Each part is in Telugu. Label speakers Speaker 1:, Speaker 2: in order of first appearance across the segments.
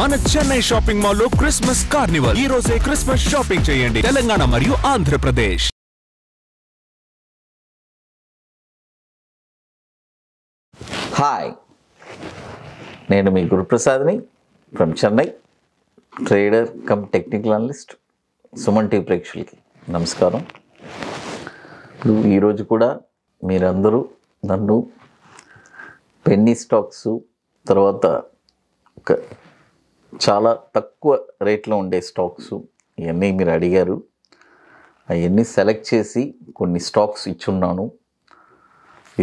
Speaker 1: మన చెన్నై షాపింగ్ మాల్ లో క్రిస్మస్ కార్నివల్ ఈ రోజే క్రిస్మస్ షాపింగ్ చేయండి తెలంగాణ మరియు ఆంధ్రప్రదేశ్ హాయ్ నేను మీ Chennai trader cum technical analyst నమస్కారం ఇప్పుడు ఈరోజు కూడా మీరందరూ పెన్నీ తర్వాత ఒక చాలా తక్కువ రేట్లో ఉండే స్టాక్స్ ఇవన్నీ మీరు అడిగారు అవన్నీ సెలెక్ట్ చేసి కొన్ని స్టాక్స్ ఇచ్చున్నాను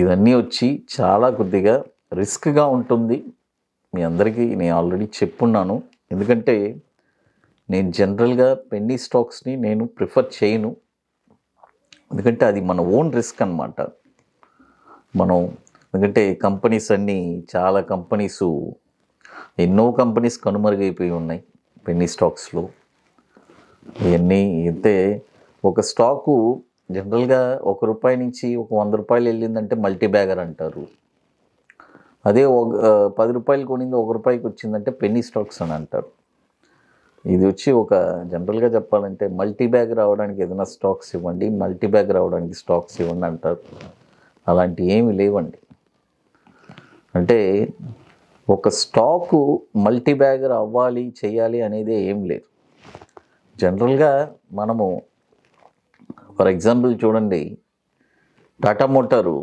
Speaker 1: ఇవన్నీ వచ్చి చాలా కొద్దిగా రిస్క్గా ఉంటుంది మీ అందరికీ నేను ఆల్రెడీ చెప్పున్నాను ఎందుకంటే నేను జనరల్గా పెన్నీ స్టాక్స్ని నేను ప్రిఫర్ చేయను ఎందుకంటే అది మన ఓన్ రిస్క్ అనమాట మనం ఎందుకంటే కంపెనీస్ అన్నీ చాలా కంపెనీసు ఎన్నో కంపెనీస్ కనుమరుగైపోయి ఉన్నాయి పెన్నీ స్టాక్స్లో ఇవన్నీ అయితే ఒక స్టాకు జనరల్గా ఒక రూపాయి నుంచి ఒక వంద రూపాయలు వెళ్ళిందంటే మల్టీ బ్యాగర్ అంటారు అదే ఒక పది రూపాయలు కొనింది ఒక రూపాయికి వచ్చిందంటే పెన్నీ స్టాక్స్ అని అంటారు ఇది వచ్చి ఒక జనరల్గా చెప్పాలంటే మల్టీ బ్యాగ్ రావడానికి ఏదైనా స్టాక్స్ ఇవ్వండి మల్టీ బ్యాగ్ రావడానికి స్టాక్స్ ఇవ్వండి అంటారు అలాంటివి ఏమి లేవండి అంటే ఒక స్టాకు మల్టీ బ్యాగర్ అవ్వాలి చేయాలి అనేది ఏం లేదు జనరల్గా మనము ఫర్ ఎగ్జాంపుల్ చూడండి టాటా మోటారు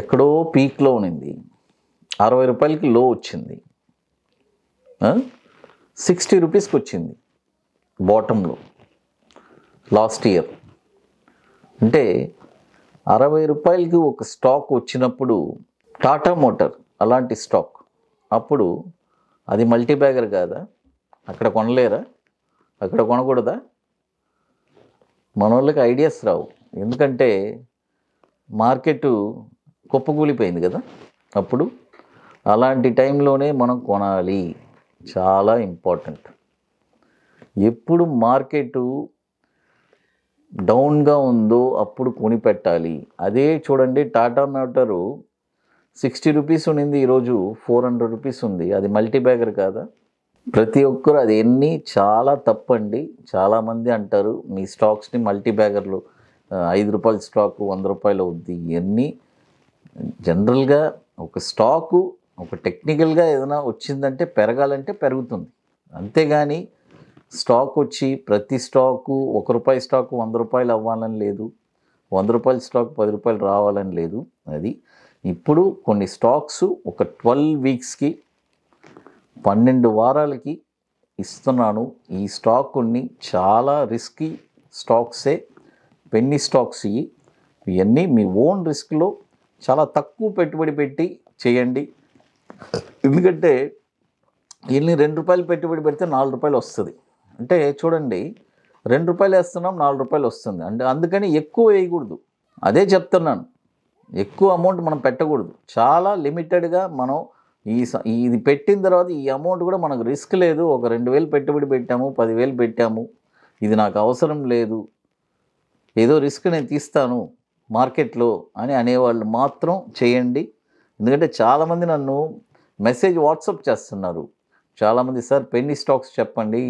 Speaker 1: ఎక్కడో పీక్లో ఉన్నింది అరవై రూపాయలకి లో వచ్చింది సిక్స్టీ రూపీస్కి వచ్చింది బాటంలో లాస్ట్ ఇయర్ అంటే అరవై రూపాయలకి ఒక స్టాక్ వచ్చినప్పుడు టాటా మోటార్ అలాంటి స్టాక్ అప్పుడు అది మల్టీ కాదా అక్కడ కొనలేరా అక్కడ కొనకూడదా మన వాళ్ళకి ఐడియాస్ రావు ఎందుకంటే మార్కెట్ కుప్పకూలిపోయింది కదా అప్పుడు అలాంటి టైంలోనే మనం కొనాలి చాలా ఇంపార్టెంట్ ఎప్పుడు మార్కెట్ డౌన్గా ఉందో అప్పుడు కొనిపెట్టాలి అదే చూడండి టాటా మోటారు సిక్స్టీ రూపీస్ ఉండింది ఈరోజు ఫోర్ హండ్రెడ్ రూపీస్ ఉంది అది మల్టీ బ్యాగర్ కాదా ప్రతి ఒక్కరు అది ఎన్ని చాలా తప్పండి చాలామంది అంటారు మీ స్టాక్స్ని మల్టీ బ్యాగర్లు ఐదు రూపాయల స్టాక్ వంద రూపాయలు అవుద్ది ఇవన్నీ జనరల్గా ఒక స్టాకు ఒక టెక్నికల్గా ఏదైనా వచ్చిందంటే పెరగాలంటే పెరుగుతుంది అంతేగాని స్టాక్ వచ్చి ప్రతి స్టాకు ఒక రూపాయి స్టాక్ వంద రూపాయలు అవ్వాలని లేదు వంద రూపాయల స్టాక్ పది రూపాయలు రావాలని లేదు అది ఇప్పుడు కొన్ని స్టాక్స్ ఒక ట్వెల్వ్ వీక్స్కి పన్నెండు వారాలకి ఇస్తున్నాను ఈ కొన్ని చాలా రిస్కీ స్టాక్సే పెన్ని స్టాక్స్ ఇవన్నీ మీ ఓన్ రిస్క్లో చాలా తక్కువ పెట్టుబడి పెట్టి చేయండి ఎందుకంటే వీళ్ళని రెండు రూపాయలు పెట్టుబడి పెడితే నాలుగు రూపాయలు వస్తుంది అంటే చూడండి రెండు రూపాయలు వేస్తున్నాం నాలుగు రూపాయలు వస్తుంది అంటే అందుకని ఎక్కువ వేయకూడదు అదే చెప్తున్నాను ఎక్కువ అమౌంట్ మనం పెట్టకూడదు చాలా లిమిటెడ్గా మనం ఈ ఇది పెట్టిన తర్వాత ఈ అమౌంట్ కూడా మనకు రిస్క్ లేదు ఒక రెండు వేలు పెట్టుబడి పెట్టాము పదివేలు పెట్టాము ఇది నాకు అవసరం లేదు ఏదో రిస్క్ నేను తీస్తాను మార్కెట్లో అని అనేవాళ్ళు మాత్రం చేయండి ఎందుకంటే చాలామంది నన్ను మెసేజ్ వాట్సప్ చేస్తున్నారు చాలామంది సార్ పెన్ని స్టాక్స్ చెప్పండి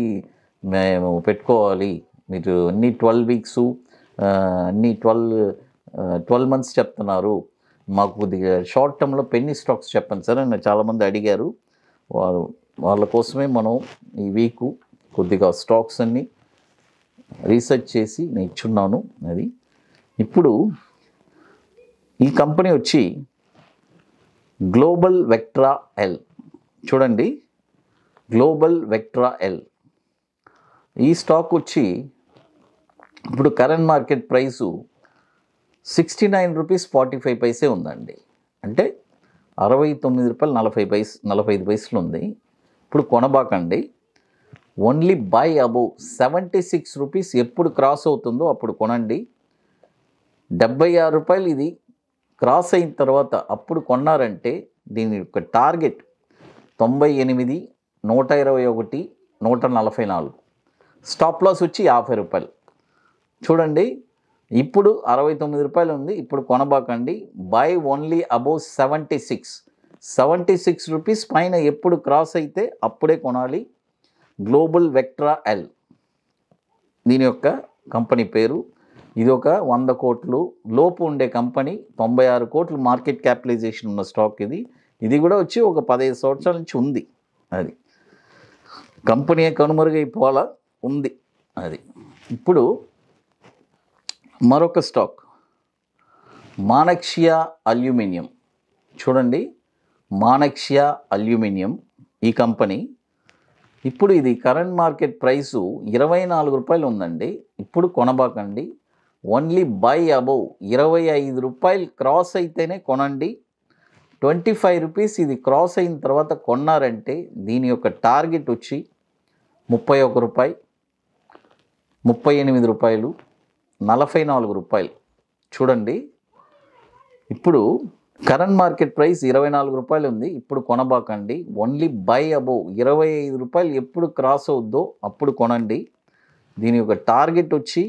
Speaker 1: మేము పెట్టుకోవాలి మీరు అన్ని ట్వెల్వ్ వీక్స్ అన్ని ట్వెల్వ్ ట్వెల్వ్ మంత్స్ చెప్తున్నారు మాకు కొద్దిగా షార్ట్ టర్మ్లో పెన్నీ స్టాక్స్ చెప్పండి సార్ అని చాలామంది అడిగారు వారు వాళ్ళ కోసమే మనం ఈ వీక్ కొద్దిగా స్టాక్స్ అన్నీ రీసెర్చ్ చేసి నేను ఇచ్చున్నాను అది ఇప్పుడు ఈ కంపెనీ వచ్చి గ్లోబల్ వెక్ట్రా ఎల్ చూడండి గ్లోబల్ వెక్ట్రా ఎల్ ఈ స్టాక్ వచ్చి ఇప్పుడు current market price sixty nine rupees forty five paise ఉందండి అంటే అరవై తొమ్మిది రూపాయలు నలభై పైస్ నలభై ఐదు పైసలు ఉంది ఇప్పుడు కొనబాకండి only buy above seventy six rupees ఎప్పుడు క్రాస్ అవుతుందో అప్పుడు కొనండి డెబ్బై ఆరు రూపాయలు ఇది క్రాస్ అయిన తర్వాత అప్పుడు కొన్నారంటే దీని యొక్క టార్గెట్ తొంభై ఎనిమిది నూట ఇరవై ఒకటి నూట నలభై నాలుగు స్టాప్ లాస్ వచ్చి యాభై రూపాయలు చూడండి ఇప్పుడు అరవై తొమ్మిది రూపాయలు ఉంది ఇప్పుడు కొనబాకండి buy only above seventy six seventy six rupees పైన ఎప్పుడు క్రాస్ అయితే అప్పుడే కొనాలి గ్లోబల్ వెక్ట్రా ఎల్ దీని యొక్క కంపెనీ పేరు ఇది ఒక వంద కోట్లు లోపు ఉండే కంపెనీ తొంభై ఆరు కోట్లు మార్కెట్ క్యాపిటలైజేషన్ ఉన్న స్టాక్ ఇది ఇది కూడా వచ్చి ఒక పదహైదు సంవత్సరాల నుంచి ఉంది అది కంపెనీ కనుమరుగైపోవాల ఉంది అది ఇప్పుడు మరొక స్టాక్ మానక్షియా అల్యూమినియం చూడండి మానక్షియా అల్యూమినియం ఈ కంపెనీ ఇప్పుడు ఇది కరెంట్ మార్కెట్ ప్రైసు ఇరవై నాలుగు రూపాయలు ఉందండి ఇప్పుడు కొనబాకండి ఓన్లీ బై అబౌ ఇరవై ఐదు రూపాయలు క్రాస్ అయితేనే కొనండి ట్వంటీ ఫైవ్ రూపీస్ ఇది క్రాస్ అయిన తర్వాత కొన్నారంటే దీని యొక్క టార్గెట్ వచ్చి ముప్పై ఒక రూపాయి ముప్పై ఎనిమిది రూపాయలు నలభై నాలుగు రూపాయలు చూడండి ఇప్పుడు కరెంట్ మార్కెట్ ప్రైస్ ఇరవై నాలుగు రూపాయలు ఉంది ఇప్పుడు కొనబాకండి ఓన్లీ బై అబోవ్ ఇరవై ఐదు రూపాయలు ఎప్పుడు క్రాస్ అవుద్దో అప్పుడు కొనండి దీని యొక్క టార్గెట్ వచ్చి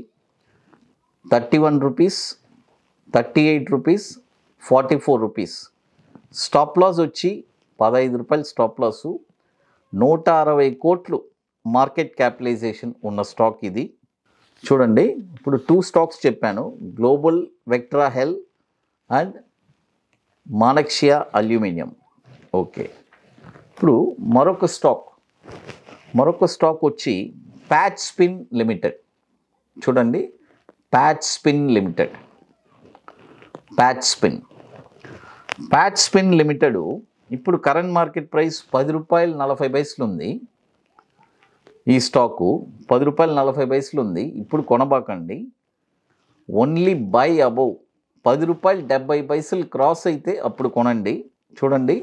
Speaker 1: thirty one rupees thirty eight rupees forty four rupees stop loss వచ్చి పదహైదు రూపాయలు స్టాప్ లాసు నూట అరవై కోట్లు మార్కెట్ క్యాపిటలైజేషన్ ఉన్న స్టాక్ ఇది చూడండి ఇప్పుడు టూ స్టాక్స్ చెప్పాను global Vectra L and Manaksia aluminium okay ఇప్పుడు మరొక స్టాక్ మరొక స్టాక్ వచ్చి ప్యాచ్ స్పిన్ లిమిటెడ్ చూడండి Patspin limited Patspin Patspin limited ఇప్పుడు కరెంట్ మార్కెట్ ప్రైస్ పది రూపాయలు నలభై పైసలు ఉంది ఈ స్టాకు పది రూపాయలు నలభై పైసలు ఉంది ఇప్పుడు కొనబాకండి ఓన్లీ బై అబోవ్ పది రూపాయలు డెబ్బై పైసలు క్రాస్ అయితే అప్పుడు కొనండి చూడండి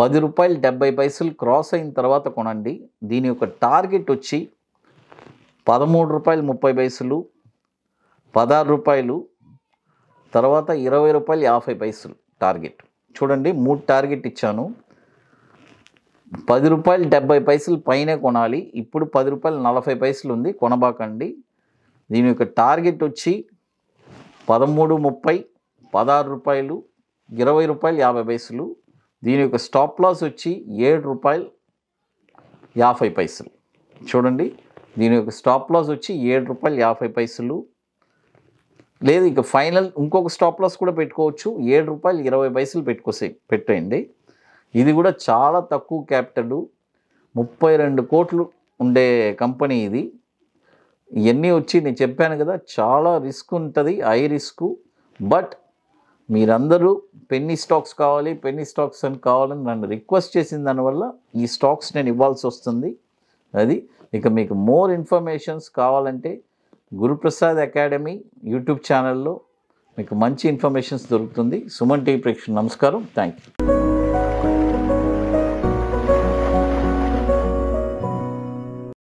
Speaker 1: పది రూపాయలు డెబ్బై పైసలు క్రాస్ అయిన తర్వాత కొనండి దీని యొక్క టార్గెట్ వచ్చి పదమూడు రూపాయలు ముప్పై పైసలు పదహారు రూపాయలు తర్వాత ఇరవై రూపాయలు యాభై పైసలు టార్గెట్ చూడండి మూడు టార్గెట్ ఇచ్చాను పది రూపాయలు డెబ్బై పైసలు పైనే కొనాలి ఇప్పుడు పది రూపాయలు నలభై పైసలు ఉంది కొనబాకండి దీని యొక్క టార్గెట్ వచ్చి పదమూడు ముప్పై పదహారు రూపాయలు ఇరవై రూపాయలు యాభై పైసలు దీని యొక్క స్టాప్ లాస్ వచ్చి ఏడు రూపాయలు యాభై పైసలు చూడండి దీని యొక్క స్టాప్ లాస్ వచ్చి ఏడు రూపాయలు యాభై పైసలు లేదు ఇక ఫైనల్ ఇంకొక స్టాప్ లాస్ కూడా పెట్టుకోవచ్చు ఏడు రూపాయలు ఇరవై పైసలు పెట్టుకోసే పెట్టేయండి ఇది కూడా చాలా తక్కువ క్యాపిటల్ ముప్పై రెండు కోట్లు ఉండే కంపెనీ ఇది ఇవన్నీ వచ్చి నేను చెప్పాను కదా చాలా రిస్క్ ఉంటుంది హై రిస్క్ బట్ మీరందరూ పెన్ని స్టాక్స్ కావాలి పెన్ని స్టాక్స్ అని కావాలని నన్ను రిక్వెస్ట్ చేసిన దానివల్ల ఈ స్టాక్స్ నేను ఇవ్వాల్సి వస్తుంది అది ఇక మీకు మోర్ ఇన్ఫర్మేషన్స్ కావాలంటే గురుప్రసాద్ అకాడమీ యూట్యూబ్ ఛానల్లో మీకు మంచి ఇన్ఫర్మేషన్స్ దొరుకుతుంది సుమన్ టీ ప్రేక్షణ నమస్కారం థ్యాంక్ యూ